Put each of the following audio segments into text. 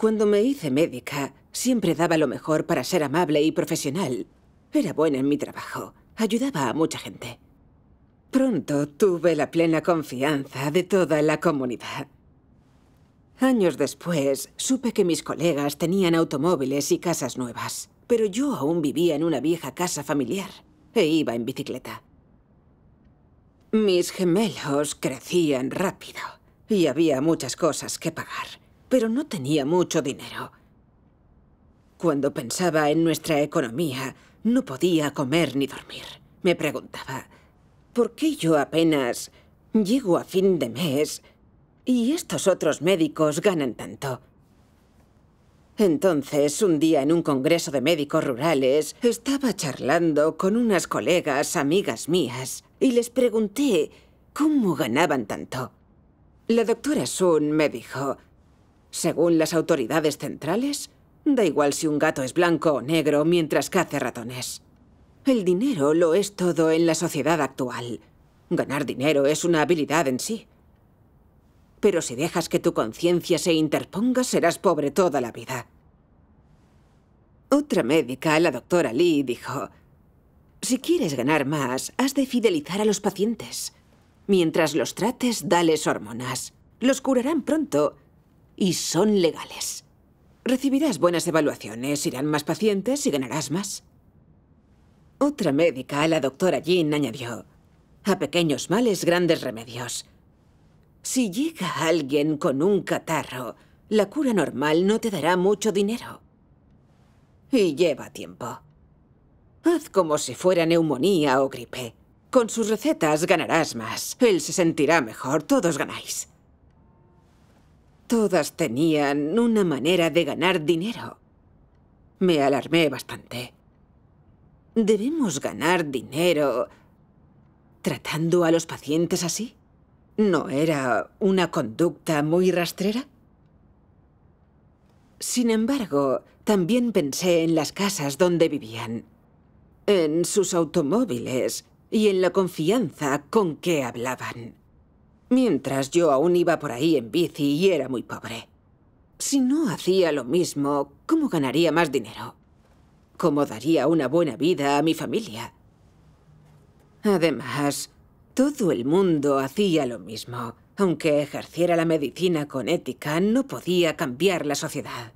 Cuando me hice médica, siempre daba lo mejor para ser amable y profesional. Era buena en mi trabajo, ayudaba a mucha gente. Pronto tuve la plena confianza de toda la comunidad. Años después, supe que mis colegas tenían automóviles y casas nuevas, pero yo aún vivía en una vieja casa familiar e iba en bicicleta. Mis gemelos crecían rápido y había muchas cosas que pagar pero no tenía mucho dinero. Cuando pensaba en nuestra economía, no podía comer ni dormir. Me preguntaba, ¿por qué yo apenas llego a fin de mes y estos otros médicos ganan tanto? Entonces, un día en un congreso de médicos rurales, estaba charlando con unas colegas amigas mías y les pregunté cómo ganaban tanto. La doctora Sun me dijo, según las autoridades centrales, da igual si un gato es blanco o negro mientras cace ratones. El dinero lo es todo en la sociedad actual. Ganar dinero es una habilidad en sí. Pero si dejas que tu conciencia se interponga, serás pobre toda la vida. Otra médica, la doctora Lee, dijo, si quieres ganar más, has de fidelizar a los pacientes. Mientras los trates, dales hormonas. Los curarán pronto y son legales. Recibirás buenas evaluaciones, irán más pacientes y ganarás más. Otra médica, la doctora Jean, añadió, a pequeños males grandes remedios. Si llega alguien con un catarro, la cura normal no te dará mucho dinero. Y lleva tiempo. Haz como si fuera neumonía o gripe. Con sus recetas ganarás más. Él se sentirá mejor, todos ganáis. Todas tenían una manera de ganar dinero. Me alarmé bastante. ¿Debemos ganar dinero tratando a los pacientes así? ¿No era una conducta muy rastrera? Sin embargo, también pensé en las casas donde vivían, en sus automóviles y en la confianza con que hablaban. Mientras yo aún iba por ahí en bici y era muy pobre. Si no hacía lo mismo, ¿cómo ganaría más dinero? ¿Cómo daría una buena vida a mi familia? Además, todo el mundo hacía lo mismo. Aunque ejerciera la medicina con ética, no podía cambiar la sociedad.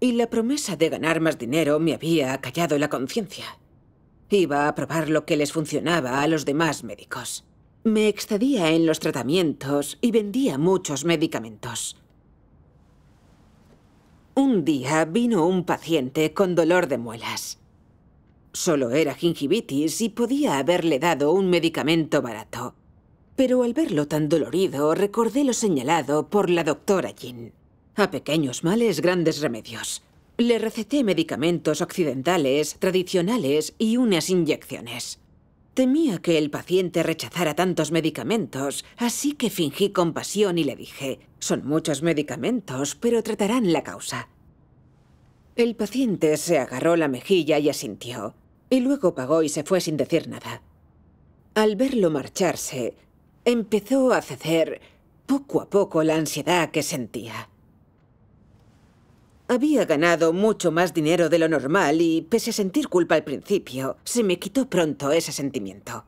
Y la promesa de ganar más dinero me había callado la conciencia. Iba a probar lo que les funcionaba a los demás médicos. Me excedía en los tratamientos y vendía muchos medicamentos. Un día vino un paciente con dolor de muelas. Solo era gingivitis y podía haberle dado un medicamento barato. Pero al verlo tan dolorido, recordé lo señalado por la doctora Jin. A pequeños males, grandes remedios. Le receté medicamentos occidentales, tradicionales y unas inyecciones. Temía que el paciente rechazara tantos medicamentos, así que fingí compasión y le dije, son muchos medicamentos, pero tratarán la causa. El paciente se agarró la mejilla y asintió, y luego pagó y se fue sin decir nada. Al verlo marcharse, empezó a ceder poco a poco la ansiedad que sentía. Había ganado mucho más dinero de lo normal y, pese a sentir culpa al principio, se me quitó pronto ese sentimiento.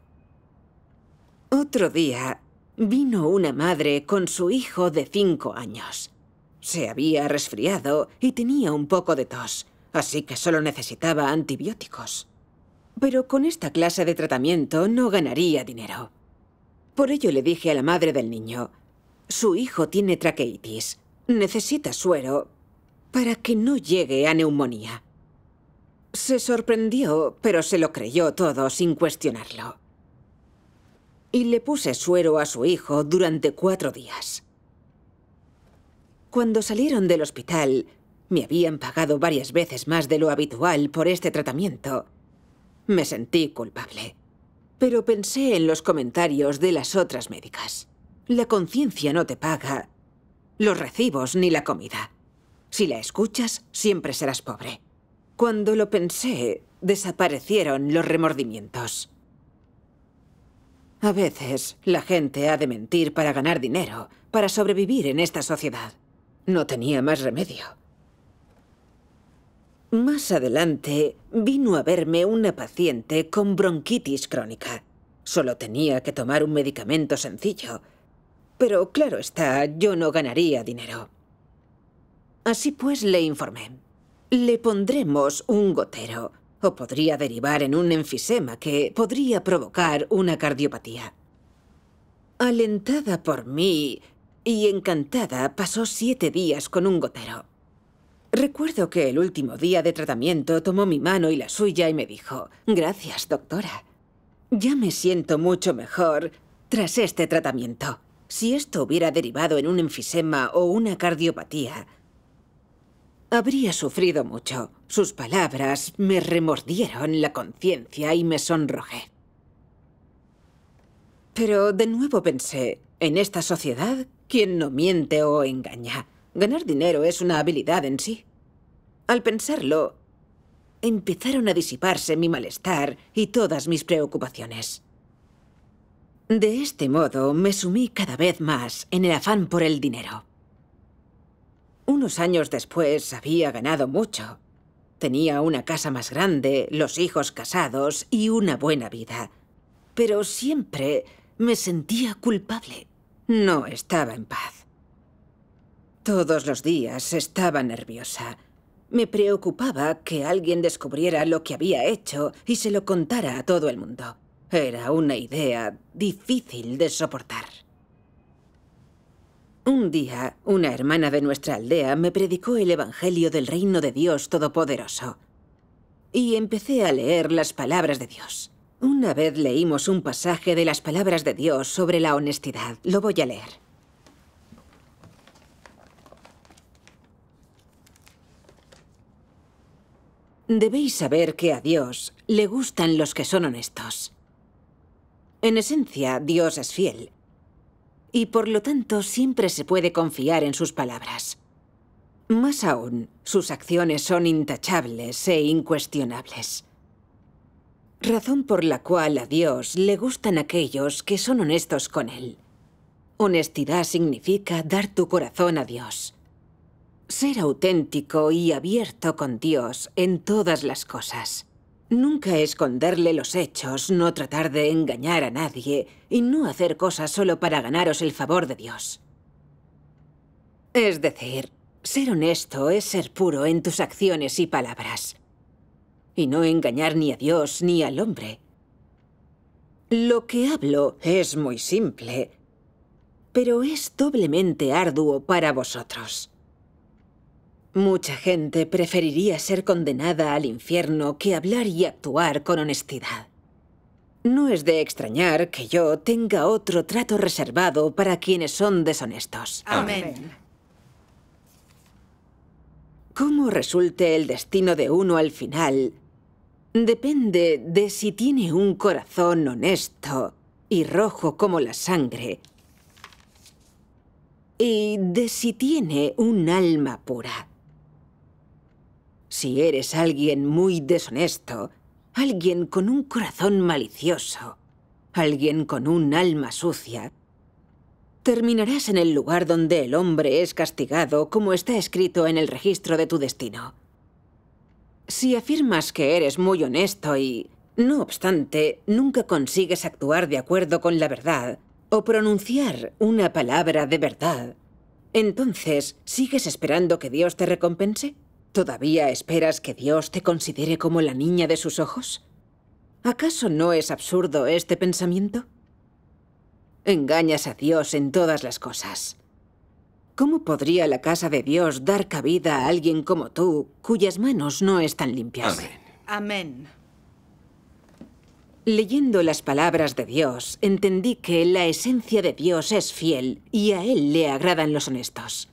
Otro día, vino una madre con su hijo de cinco años. Se había resfriado y tenía un poco de tos, así que solo necesitaba antibióticos. Pero con esta clase de tratamiento no ganaría dinero. Por ello le dije a la madre del niño, su hijo tiene traqueitis, necesita suero, para que no llegue a neumonía. Se sorprendió, pero se lo creyó todo sin cuestionarlo. Y le puse suero a su hijo durante cuatro días. Cuando salieron del hospital, me habían pagado varias veces más de lo habitual por este tratamiento. Me sentí culpable. Pero pensé en los comentarios de las otras médicas. La conciencia no te paga los recibos ni la comida. Si la escuchas, siempre serás pobre. Cuando lo pensé, desaparecieron los remordimientos. A veces, la gente ha de mentir para ganar dinero, para sobrevivir en esta sociedad. No tenía más remedio. Más adelante, vino a verme una paciente con bronquitis crónica. Solo tenía que tomar un medicamento sencillo. Pero claro está, yo no ganaría dinero. Así pues le informé. Le pondremos un gotero, o podría derivar en un enfisema que podría provocar una cardiopatía. Alentada por mí y encantada, pasó siete días con un gotero. Recuerdo que el último día de tratamiento tomó mi mano y la suya y me dijo, gracias doctora. Ya me siento mucho mejor tras este tratamiento. Si esto hubiera derivado en un enfisema o una cardiopatía, Habría sufrido mucho. Sus palabras me remordieron la conciencia y me sonrojé. Pero de nuevo pensé, en esta sociedad, quien no miente o engaña. Ganar dinero es una habilidad en sí. Al pensarlo, empezaron a disiparse mi malestar y todas mis preocupaciones. De este modo me sumí cada vez más en el afán por el dinero. Unos años después había ganado mucho. Tenía una casa más grande, los hijos casados y una buena vida. Pero siempre me sentía culpable. No estaba en paz. Todos los días estaba nerviosa. Me preocupaba que alguien descubriera lo que había hecho y se lo contara a todo el mundo. Era una idea difícil de soportar. Un día, una hermana de nuestra aldea me predicó el Evangelio del Reino de Dios Todopoderoso. Y empecé a leer las palabras de Dios. Una vez leímos un pasaje de las palabras de Dios sobre la honestidad. Lo voy a leer. Debéis saber que a Dios le gustan los que son honestos. En esencia, Dios es fiel, y por lo tanto siempre se puede confiar en sus palabras. Más aún, sus acciones son intachables e incuestionables. Razón por la cual a Dios le gustan aquellos que son honestos con Él. Honestidad significa dar tu corazón a Dios. Ser auténtico y abierto con Dios en todas las cosas. Nunca esconderle los hechos, no tratar de engañar a nadie y no hacer cosas solo para ganaros el favor de Dios. Es decir, ser honesto es ser puro en tus acciones y palabras. Y no engañar ni a Dios ni al hombre. Lo que hablo es muy simple, pero es doblemente arduo para vosotros. Mucha gente preferiría ser condenada al infierno que hablar y actuar con honestidad. No es de extrañar que yo tenga otro trato reservado para quienes son deshonestos. Amén. Cómo resulte el destino de uno al final depende de si tiene un corazón honesto y rojo como la sangre y de si tiene un alma pura. Si eres alguien muy deshonesto, alguien con un corazón malicioso, alguien con un alma sucia, terminarás en el lugar donde el hombre es castigado como está escrito en el registro de tu destino. Si afirmas que eres muy honesto y, no obstante, nunca consigues actuar de acuerdo con la verdad o pronunciar una palabra de verdad, entonces, ¿sigues esperando que Dios te recompense? ¿Todavía esperas que Dios te considere como la niña de sus ojos? ¿Acaso no es absurdo este pensamiento? Engañas a Dios en todas las cosas. ¿Cómo podría la casa de Dios dar cabida a alguien como tú, cuyas manos no están limpias? Amén. Leyendo las palabras de Dios, entendí que la esencia de Dios es fiel y a Él le agradan los honestos.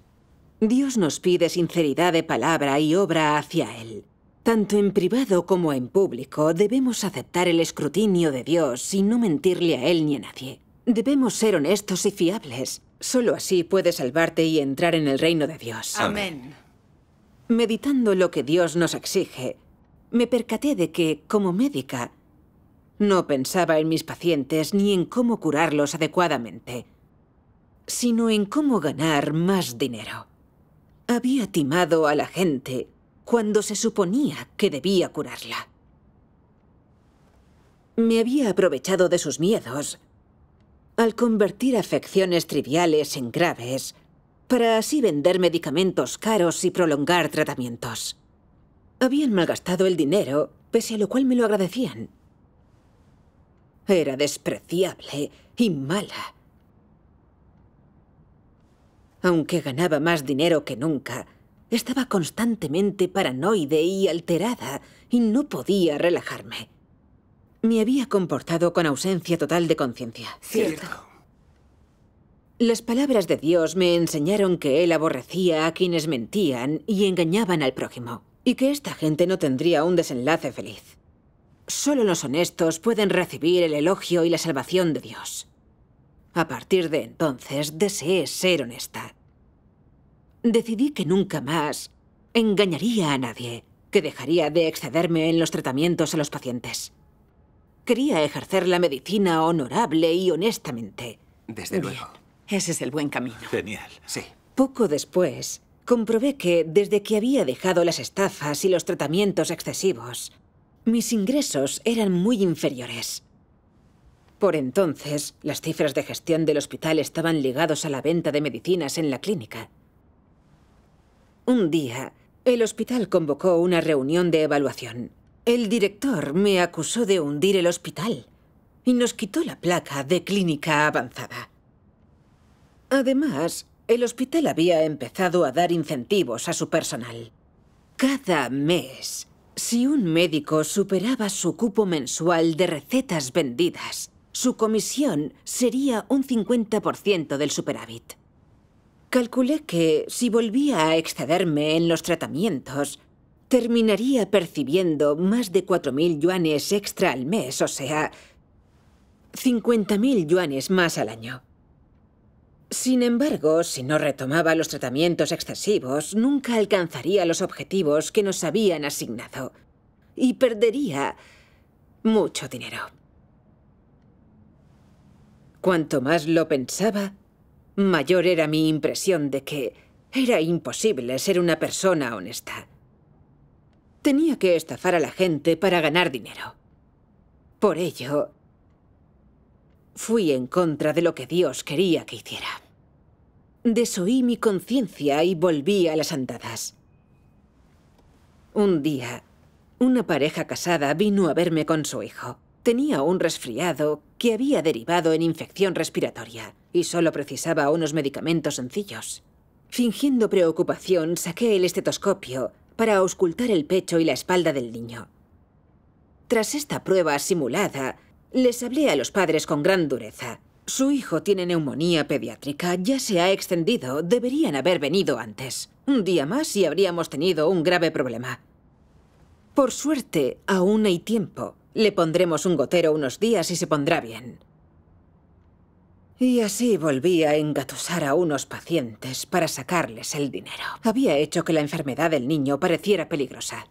Dios nos pide sinceridad de palabra y obra hacia Él. Tanto en privado como en público debemos aceptar el escrutinio de Dios y no mentirle a Él ni a nadie. Debemos ser honestos y fiables. Solo así puedes salvarte y entrar en el reino de Dios. Amén. Meditando lo que Dios nos exige, me percaté de que, como médica, no pensaba en mis pacientes ni en cómo curarlos adecuadamente, sino en cómo ganar más dinero. Había timado a la gente cuando se suponía que debía curarla. Me había aprovechado de sus miedos al convertir afecciones triviales en graves para así vender medicamentos caros y prolongar tratamientos. Habían malgastado el dinero, pese a lo cual me lo agradecían. Era despreciable y mala. Aunque ganaba más dinero que nunca, estaba constantemente paranoide y alterada y no podía relajarme. Me había comportado con ausencia total de conciencia. Cierto. Las palabras de Dios me enseñaron que Él aborrecía a quienes mentían y engañaban al prójimo, y que esta gente no tendría un desenlace feliz. Solo los honestos pueden recibir el elogio y la salvación de Dios. A partir de entonces deseé ser honesta. Decidí que nunca más engañaría a nadie, que dejaría de excederme en los tratamientos a los pacientes. Quería ejercer la medicina honorable y honestamente. Desde luego. Ese es el buen camino. Genial. Sí. Poco después, comprobé que, desde que había dejado las estafas y los tratamientos excesivos, mis ingresos eran muy inferiores. Por entonces, las cifras de gestión del hospital estaban ligados a la venta de medicinas en la clínica. Un día, el hospital convocó una reunión de evaluación. El director me acusó de hundir el hospital y nos quitó la placa de clínica avanzada. Además, el hospital había empezado a dar incentivos a su personal. Cada mes, si un médico superaba su cupo mensual de recetas vendidas, su comisión sería un 50% del superávit. Calculé que si volvía a excederme en los tratamientos, terminaría percibiendo más de 4.000 yuanes extra al mes, o sea, 50.000 yuanes más al año. Sin embargo, si no retomaba los tratamientos excesivos, nunca alcanzaría los objetivos que nos habían asignado y perdería mucho dinero. Cuanto más lo pensaba, mayor era mi impresión de que era imposible ser una persona honesta. Tenía que estafar a la gente para ganar dinero. Por ello, fui en contra de lo que Dios quería que hiciera. Desoí mi conciencia y volví a las andadas. Un día, una pareja casada vino a verme con su hijo. Tenía un resfriado que había derivado en infección respiratoria y solo precisaba unos medicamentos sencillos. Fingiendo preocupación, saqué el estetoscopio para auscultar el pecho y la espalda del niño. Tras esta prueba simulada, les hablé a los padres con gran dureza. Su hijo tiene neumonía pediátrica, ya se ha extendido, deberían haber venido antes. Un día más y habríamos tenido un grave problema. Por suerte, aún hay tiempo. Le pondremos un gotero unos días y se pondrá bien. Y así volví a engatusar a unos pacientes para sacarles el dinero. Había hecho que la enfermedad del niño pareciera peligrosa.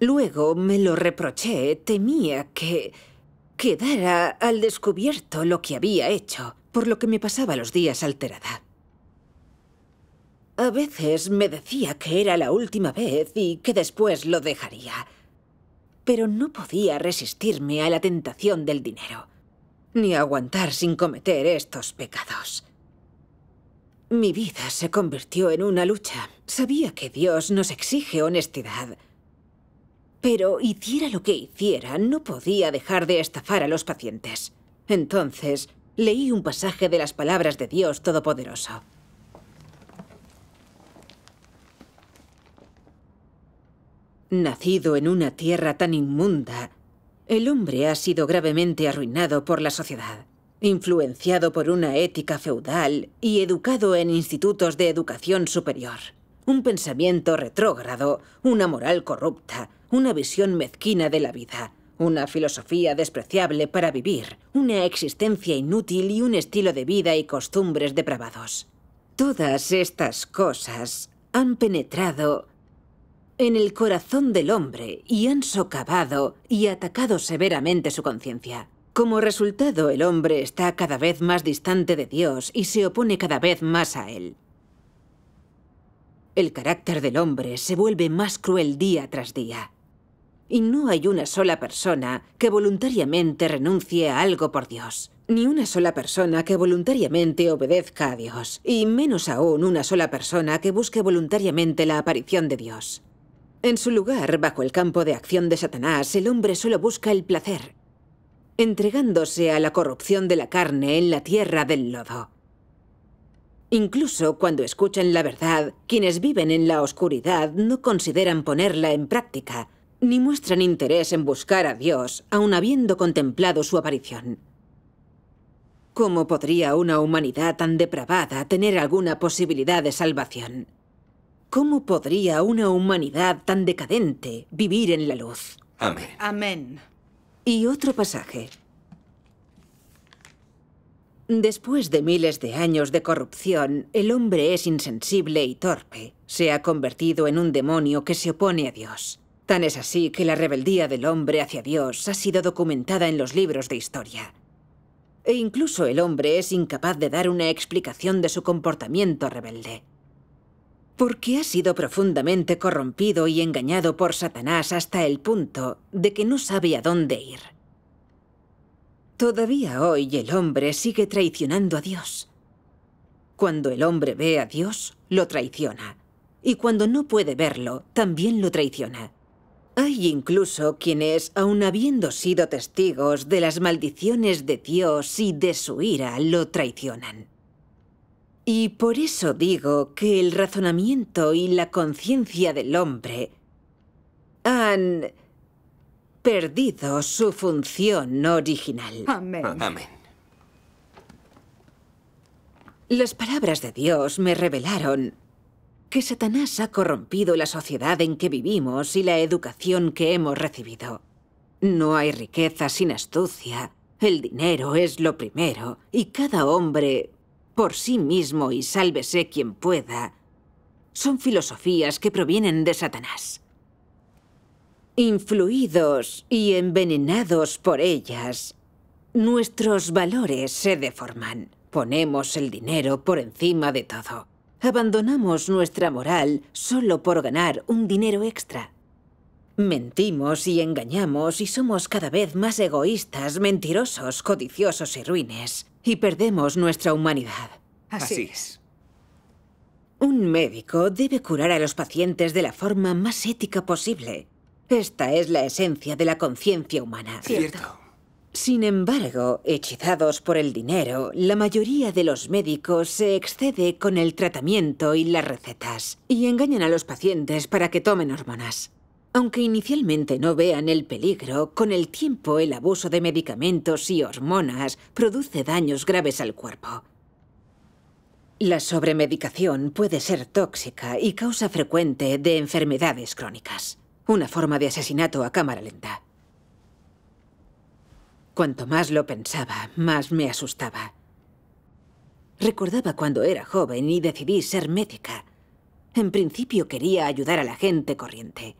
Luego me lo reproché, temía que quedara al descubierto lo que había hecho, por lo que me pasaba los días alterada. A veces me decía que era la última vez y que después lo dejaría pero no podía resistirme a la tentación del dinero, ni aguantar sin cometer estos pecados. Mi vida se convirtió en una lucha. Sabía que Dios nos exige honestidad. Pero hiciera lo que hiciera, no podía dejar de estafar a los pacientes. Entonces, leí un pasaje de las palabras de Dios Todopoderoso. Nacido en una tierra tan inmunda, el hombre ha sido gravemente arruinado por la sociedad, influenciado por una ética feudal y educado en institutos de educación superior. Un pensamiento retrógrado, una moral corrupta, una visión mezquina de la vida, una filosofía despreciable para vivir, una existencia inútil y un estilo de vida y costumbres depravados. Todas estas cosas han penetrado en el corazón del hombre y han socavado y atacado severamente su conciencia. Como resultado, el hombre está cada vez más distante de Dios y se opone cada vez más a Él. El carácter del hombre se vuelve más cruel día tras día. Y no hay una sola persona que voluntariamente renuncie a algo por Dios. Ni una sola persona que voluntariamente obedezca a Dios. Y menos aún una sola persona que busque voluntariamente la aparición de Dios. En su lugar, bajo el campo de acción de Satanás, el hombre solo busca el placer, entregándose a la corrupción de la carne en la tierra del lodo. Incluso cuando escuchan la verdad, quienes viven en la oscuridad no consideran ponerla en práctica, ni muestran interés en buscar a Dios, aun habiendo contemplado su aparición. ¿Cómo podría una humanidad tan depravada tener alguna posibilidad de salvación? ¿Cómo podría una humanidad tan decadente vivir en la luz? Amén. Amén. Y otro pasaje. Después de miles de años de corrupción, el hombre es insensible y torpe. Se ha convertido en un demonio que se opone a Dios. Tan es así que la rebeldía del hombre hacia Dios ha sido documentada en los libros de historia. E incluso el hombre es incapaz de dar una explicación de su comportamiento rebelde porque ha sido profundamente corrompido y engañado por Satanás hasta el punto de que no sabe a dónde ir. Todavía hoy el hombre sigue traicionando a Dios. Cuando el hombre ve a Dios, lo traiciona. Y cuando no puede verlo, también lo traiciona. Hay incluso quienes, aun habiendo sido testigos de las maldiciones de Dios y de su ira, lo traicionan. Y por eso digo que el razonamiento y la conciencia del hombre han perdido su función original. Amén. Las palabras de Dios me revelaron que Satanás ha corrompido la sociedad en que vivimos y la educación que hemos recibido. No hay riqueza sin astucia, el dinero es lo primero y cada hombre por sí mismo y sálvese quien pueda, son filosofías que provienen de Satanás. Influidos y envenenados por ellas, nuestros valores se deforman. Ponemos el dinero por encima de todo. Abandonamos nuestra moral solo por ganar un dinero extra. Mentimos y engañamos y somos cada vez más egoístas, mentirosos, codiciosos y ruines y perdemos nuestra humanidad. Así, es. Un médico debe curar a los pacientes de la forma más ética posible. Esta es la esencia de la conciencia humana. Cierto. Sin embargo, hechizados por el dinero, la mayoría de los médicos se excede con el tratamiento y las recetas, y engañan a los pacientes para que tomen hormonas. Aunque inicialmente no vean el peligro, con el tiempo el abuso de medicamentos y hormonas produce daños graves al cuerpo. La sobremedicación puede ser tóxica y causa frecuente de enfermedades crónicas, una forma de asesinato a cámara lenta. Cuanto más lo pensaba, más me asustaba. Recordaba cuando era joven y decidí ser médica. En principio quería ayudar a la gente corriente.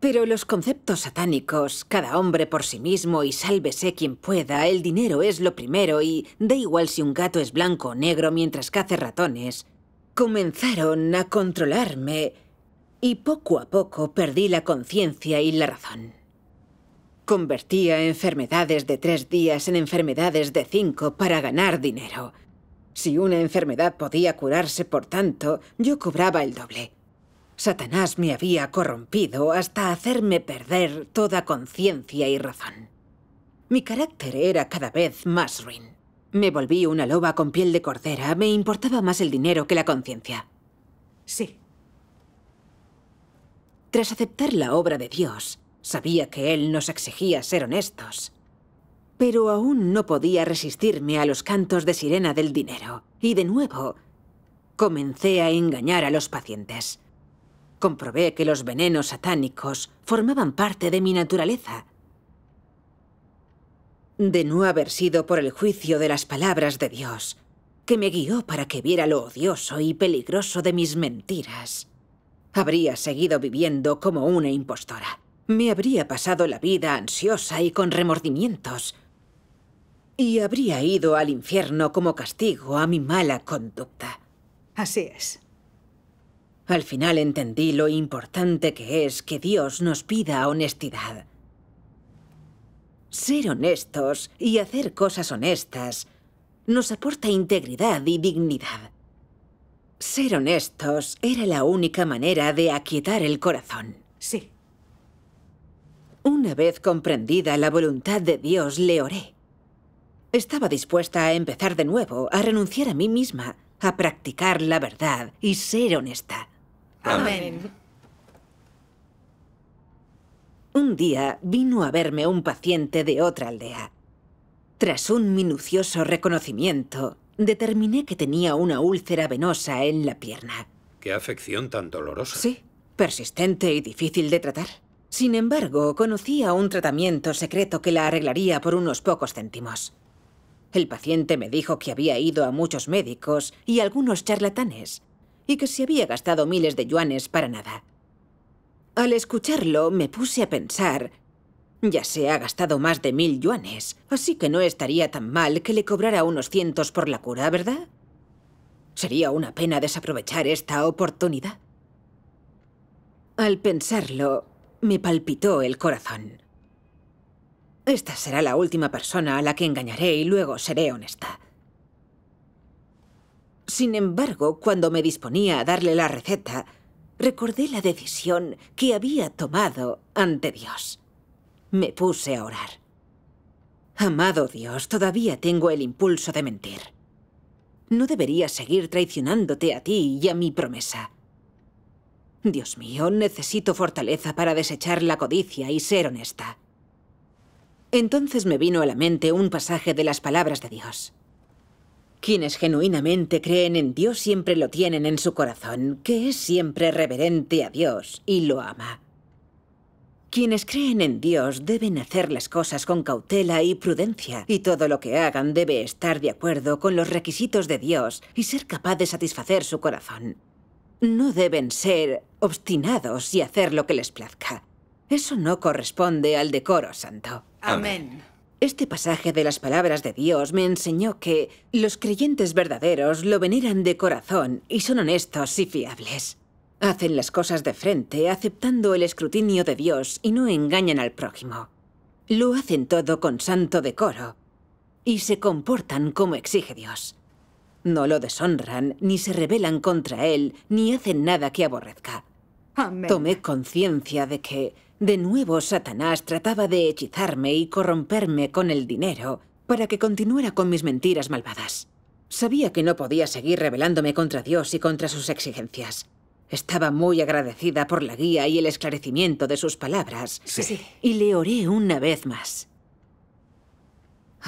Pero los conceptos satánicos, cada hombre por sí mismo y sálvese quien pueda, el dinero es lo primero y da igual si un gato es blanco o negro mientras cace ratones, comenzaron a controlarme y poco a poco perdí la conciencia y la razón. Convertía enfermedades de tres días en enfermedades de cinco para ganar dinero. Si una enfermedad podía curarse por tanto, yo cobraba el doble. Satanás me había corrompido hasta hacerme perder toda conciencia y razón. Mi carácter era cada vez más ruin. Me volví una loba con piel de cordera. Me importaba más el dinero que la conciencia. Sí. Tras aceptar la obra de Dios, sabía que Él nos exigía ser honestos. Pero aún no podía resistirme a los cantos de sirena del dinero. Y de nuevo, comencé a engañar a los pacientes. Comprobé que los venenos satánicos formaban parte de mi naturaleza. De no haber sido por el juicio de las palabras de Dios, que me guió para que viera lo odioso y peligroso de mis mentiras. Habría seguido viviendo como una impostora. Me habría pasado la vida ansiosa y con remordimientos. Y habría ido al infierno como castigo a mi mala conducta. Así es. Al final entendí lo importante que es que Dios nos pida honestidad. Ser honestos y hacer cosas honestas nos aporta integridad y dignidad. Ser honestos era la única manera de aquietar el corazón. Sí. Una vez comprendida la voluntad de Dios, le oré. Estaba dispuesta a empezar de nuevo, a renunciar a mí misma, a practicar la verdad y ser honesta. Amén. Un día vino a verme un paciente de otra aldea. Tras un minucioso reconocimiento, determiné que tenía una úlcera venosa en la pierna. ¿Qué afección tan dolorosa? Sí, persistente y difícil de tratar. Sin embargo, conocía un tratamiento secreto que la arreglaría por unos pocos céntimos. El paciente me dijo que había ido a muchos médicos y algunos charlatanes, y que se había gastado miles de yuanes para nada. Al escucharlo me puse a pensar, ya se ha gastado más de mil yuanes, así que no estaría tan mal que le cobrara unos cientos por la cura, ¿verdad? Sería una pena desaprovechar esta oportunidad. Al pensarlo, me palpitó el corazón. Esta será la última persona a la que engañaré y luego seré honesta. Sin embargo, cuando me disponía a darle la receta, recordé la decisión que había tomado ante Dios. Me puse a orar. Amado Dios, todavía tengo el impulso de mentir. No debería seguir traicionándote a ti y a mi promesa. Dios mío, necesito fortaleza para desechar la codicia y ser honesta. Entonces me vino a la mente un pasaje de las palabras de Dios. Quienes genuinamente creen en Dios siempre lo tienen en su corazón, que es siempre reverente a Dios y lo ama. Quienes creen en Dios deben hacer las cosas con cautela y prudencia, y todo lo que hagan debe estar de acuerdo con los requisitos de Dios y ser capaz de satisfacer su corazón. No deben ser obstinados y hacer lo que les plazca. Eso no corresponde al decoro santo. Amén. Este pasaje de las palabras de Dios me enseñó que los creyentes verdaderos lo veneran de corazón y son honestos y fiables. Hacen las cosas de frente, aceptando el escrutinio de Dios y no engañan al prójimo. Lo hacen todo con santo decoro y se comportan como exige Dios. No lo deshonran, ni se rebelan contra él, ni hacen nada que aborrezca. Tomé conciencia de que de nuevo Satanás trataba de hechizarme y corromperme con el dinero para que continuara con mis mentiras malvadas. Sabía que no podía seguir rebelándome contra Dios y contra sus exigencias. Estaba muy agradecida por la guía y el esclarecimiento de sus palabras. Sí. Y le oré una vez más.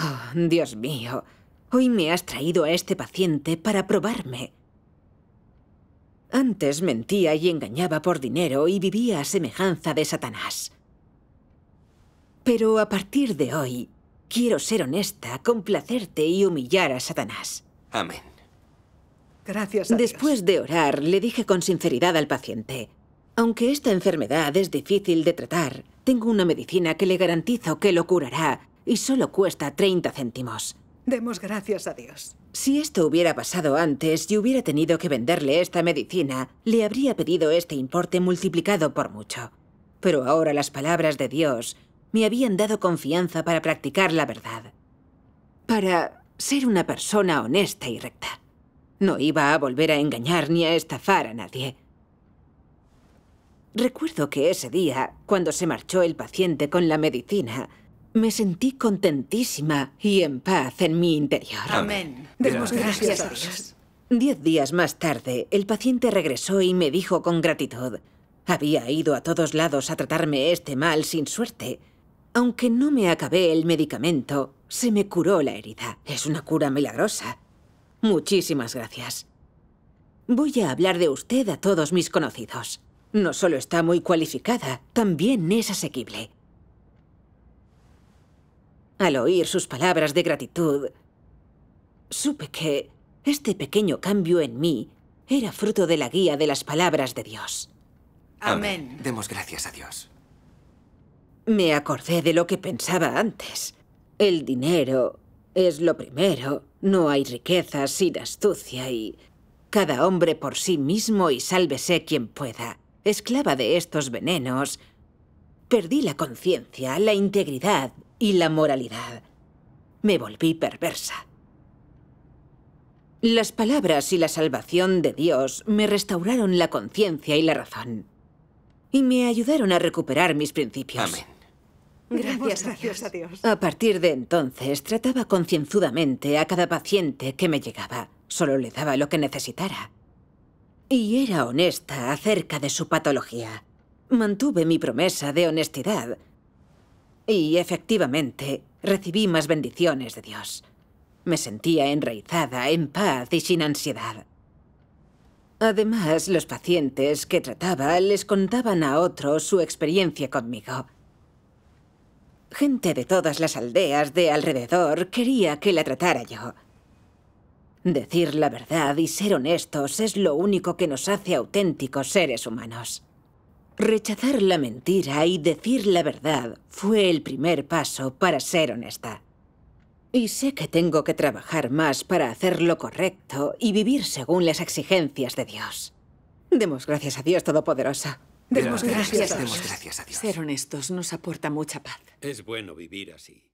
Oh, Dios mío, hoy me has traído a este paciente para probarme. Antes mentía y engañaba por dinero y vivía a semejanza de Satanás. Pero a partir de hoy, quiero ser honesta, complacerte y humillar a Satanás. Amén. Gracias Después de orar, le dije con sinceridad al paciente, aunque esta enfermedad es difícil de tratar, tengo una medicina que le garantizo que lo curará y solo cuesta 30 céntimos. Demos gracias a Dios. Si esto hubiera pasado antes y hubiera tenido que venderle esta medicina, le habría pedido este importe multiplicado por mucho. Pero ahora las palabras de Dios me habían dado confianza para practicar la verdad. Para ser una persona honesta y recta. No iba a volver a engañar ni a estafar a nadie. Recuerdo que ese día, cuando se marchó el paciente con la medicina, me sentí contentísima y en paz en mi interior. Amén. Demos gracias, a Dios. Diez días más tarde, el paciente regresó y me dijo con gratitud. Había ido a todos lados a tratarme este mal sin suerte. Aunque no me acabé el medicamento, se me curó la herida. Es una cura milagrosa. Muchísimas gracias. Voy a hablar de usted a todos mis conocidos. No solo está muy cualificada, también es asequible. Al oír sus palabras de gratitud, supe que este pequeño cambio en mí era fruto de la guía de las palabras de Dios. Amén. Demos gracias a Dios. Me acordé de lo que pensaba antes. El dinero es lo primero. No hay riqueza sin astucia y... Cada hombre por sí mismo y sálvese quien pueda. Esclava de estos venenos. Perdí la conciencia, la integridad, y la moralidad. Me volví perversa. Las palabras y la salvación de Dios me restauraron la conciencia y la razón. Y me ayudaron a recuperar mis principios. Amén. Gracias, Gracias a, Dios. a partir de entonces, trataba concienzudamente a cada paciente que me llegaba. Solo le daba lo que necesitara. Y era honesta acerca de su patología. Mantuve mi promesa de honestidad y efectivamente, recibí más bendiciones de Dios. Me sentía enraizada, en paz y sin ansiedad. Además, los pacientes que trataba les contaban a otros su experiencia conmigo. Gente de todas las aldeas de alrededor quería que la tratara yo. Decir la verdad y ser honestos es lo único que nos hace auténticos seres humanos. Rechazar la mentira y decir la verdad fue el primer paso para ser honesta. Y sé que tengo que trabajar más para hacer lo correcto y vivir según las exigencias de Dios. Demos gracias a Dios Todopoderosa. Demos gracias, a Dios. Ser honestos nos aporta mucha paz. Es bueno vivir así.